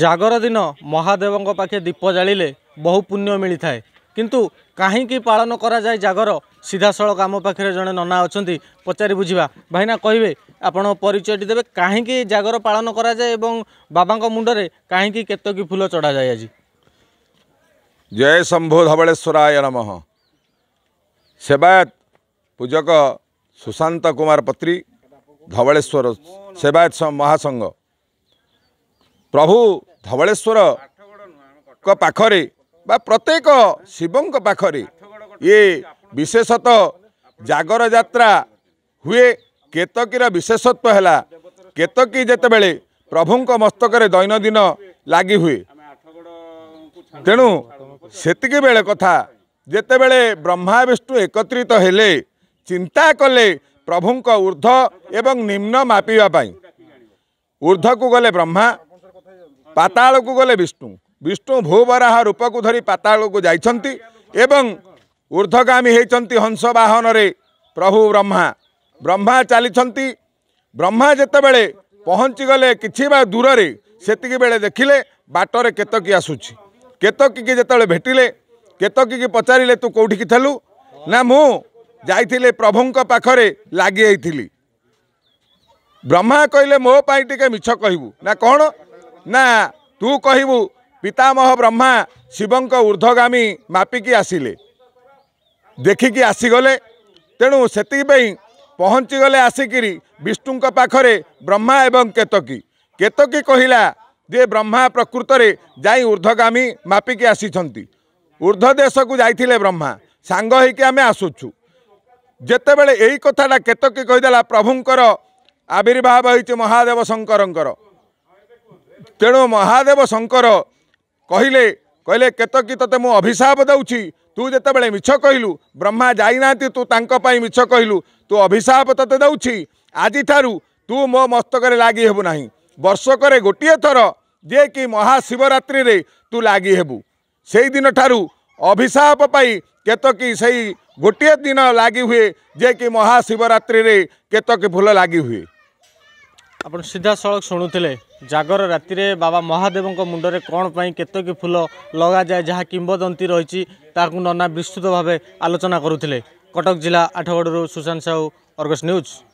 ଜାଗର ଦିନ ମହାଦେବଙ୍କ ପାଖେ ଦୀପ ଜାଳିଲେ ବହୁ ପୁଣ୍ୟ ମିଳିଥାଏ କିନ୍ତୁ କାହିଁକି ପାଳନ କରାଯାଏ ଜାଗର ସିଧାସଳଖ ଆମ ପାଖରେ ଜଣେ ନନା ଅଛନ୍ତି ପଚାରି ବୁଝିବା ଭାଇନା କହିବେ ଆପଣ ପରିଚୟଟି ଦେବେ କାହିଁକି ଜାଗର ପାଳନ କରାଯାଏ ଏବଂ ବାବାଙ୍କ ମୁଣ୍ଡରେ କାହିଁକି କେତକି ଫୁଲ ଚଢ଼ାଯାଏ ଆଜି ଜୟ ଶମ୍ଭୁ ଧବଳେଶ୍ୱରାୟ ନମ ସେବାୟତ ପୂଜକ ସୁଶାନ୍ତ କୁମାର ପତ୍ରୀ ଧବଳେଶ୍ୱର ସେବାୟତ ମହାସଂଘ ପ୍ରଭୁ ଧବଳେଶ୍ୱରଙ୍କ ପାଖରେ ବା ପ୍ରତ୍ୟେକ ଶିବଙ୍କ ପାଖରେ ଇଏ ବିଶେଷତଃ ଜାଗର ଯାତ୍ରା ହୁଏ କେତକୀର ବିଶେଷତ୍ୱ ହେଲା କେତକୀ ଯେତେବେଳେ ପ୍ରଭୁଙ୍କ ମସ୍ତକରେ ଦୈନନ୍ଦିନ ଲାଗି ହୁଏ ତେଣୁ ସେତିକି ବେଳେ କଥା ଯେତେବେଳେ ବ୍ରହ୍ମା ବିଷ୍ଣୁ ଏକତ୍ରିତ ହେଲେ ଚିନ୍ତା କଲେ ପ୍ରଭୁଙ୍କ ଉର୍ଦ୍ଧ ଏବଂ ନିମ୍ନ ମାପିବା ପାଇଁ ଉର୍ଦ୍ଧକୁ ଗଲେ ବ୍ରହ୍ମା ପାତାଳକୁ ଗଲେ ବିଷ୍ଣୁ ବିଷ୍ଣୁ ଭୂବରାହ ରୂପକୁ ଧରି ପାତାଳକୁ ଯାଇଛନ୍ତି ଏବଂ ଊର୍ଦ୍ଧ୍ୱଗାମୀ ହେଇଛନ୍ତି ହଂସ ବାହନରେ ପ୍ରଭୁ ବ୍ରହ୍ମା ବ୍ରହ୍ମା ଚାଲିଛନ୍ତି ବ୍ରହ୍ମା ଯେତେବେଳେ ପହଞ୍ଚିଗଲେ କିଛି ବା ଦୂରରେ ସେତିକି ବେଳେ ଦେଖିଲେ ବାଟରେ କେତକୀ ଆସୁଛି କେତକୀକି ଯେତେବେଳେ ଭେଟିଲେ କେତକୀକି ପଚାରିଲେ ତୁ କେଉଁଠିକି ଥିଲୁ ନା ମୁଁ ଯାଇଥିଲି ପ୍ରଭୁଙ୍କ ପାଖରେ ଲାଗି ଯାଇଥିଲି ବ୍ରହ୍ମା କହିଲେ ମୋ ପାଇଁ ଟିକେ ମିଛ କହିବୁ ନା କ'ଣ ନା ତୁ କହିବୁ ପିତାମହ ବ୍ରହ୍ମା ଶିବଙ୍କ ଉର୍ଦ୍ଧ୍ୱଗାମୀ ମାପିକି ଆସିଲେ ଦେଖିକି ଆସିଗଲେ ତେଣୁ ସେତିକିପାଇଁ ପହଞ୍ଚିଗଲେ ଆସିକିରି ବିଷ୍ଣୁଙ୍କ ପାଖରେ ବ୍ରହ୍ମା ଏବଂ କେତକୀ କେତକୀ କହିଲା ଯେ ବ୍ରହ୍ମା ପ୍ରକୃତରେ ଯାଇ ଉର୍ଦ୍ଧ୍ୱଗାମୀ ମାପିକି ଆସିଛନ୍ତି ଉର୍ଦ୍ଧ୍ୱ ଦେଶକୁ ଯାଇଥିଲେ ବ୍ରହ୍ମା ସାଙ୍ଗ ହେଇକି ଆମେ ଆସୁଛୁ ଯେତେବେଳେ ଏଇ କଥାଟା କେତକୀ କହିଦେଲା ପ୍ରଭୁଙ୍କର ଆବିର୍ଭାବ ହେଇଛି ମହାଦେବ ଶଙ୍କରଙ୍କର ତେଣୁ ମହାଦେବ ଶଙ୍କର କହିଲେ କହିଲେ କେତକି ତତେ ମୁଁ ଅଭିଶାପ ଦେଉଛି ତୁ ଯେତେବେଳେ ମିଛ କହିଲୁ ବ୍ରହ୍ମା ଯାଇନାହାନ୍ତି ତୁ ତାଙ୍କ ପାଇଁ ମିଛ କହିଲୁ ତୁ ଅଭିଶାପ ତତେ ଦେଉଛି ଆଜିଠାରୁ ତୁ ମୋ ମସ୍ତକରେ ଲାଗି ହେବୁ ନାହିଁ ବର୍ଷକରେ ଗୋଟିଏ ଥର ଯିଏକି ମହାଶିବରାତ୍ରିରେ ତୁ ଲାଗି ହେବୁ ସେଇଦିନଠାରୁ ଅଭିଶାପ ପାଇ କେତକି ସେଇ ଗୋଟିଏ ଦିନ ଲାଗି ହୁଏ ଯିଏକି ମହାଶିବରାତ୍ରିରେ କେତକି ଫୁଲ ଲାଗି ହୁଏ ଆପଣ ସିଧାସଳଖ ଶୁଣୁଥିଲେ ଜାଗର ରାତିରେ ବାବା ମହାଦେବଙ୍କ ମୁଣ୍ଡରେ କ'ଣ ପାଇଁ କେତକି ଫୁଲ ଲଗାଯାଏ ଯାହା କିମ୍ବଦନ୍ତୀ ରହିଛି ତାହାକୁ ନନା ବିସ୍ତୃତ ଭାବେ ଆଲୋଚନା କରୁଥିଲେ କଟକ ଜିଲ୍ଲା ଆଠଗଡ଼ରୁ ସୁଶାନ୍ତ ସାହୁ ଅର୍ଗସ୍ ନ୍ୟୁଜ୍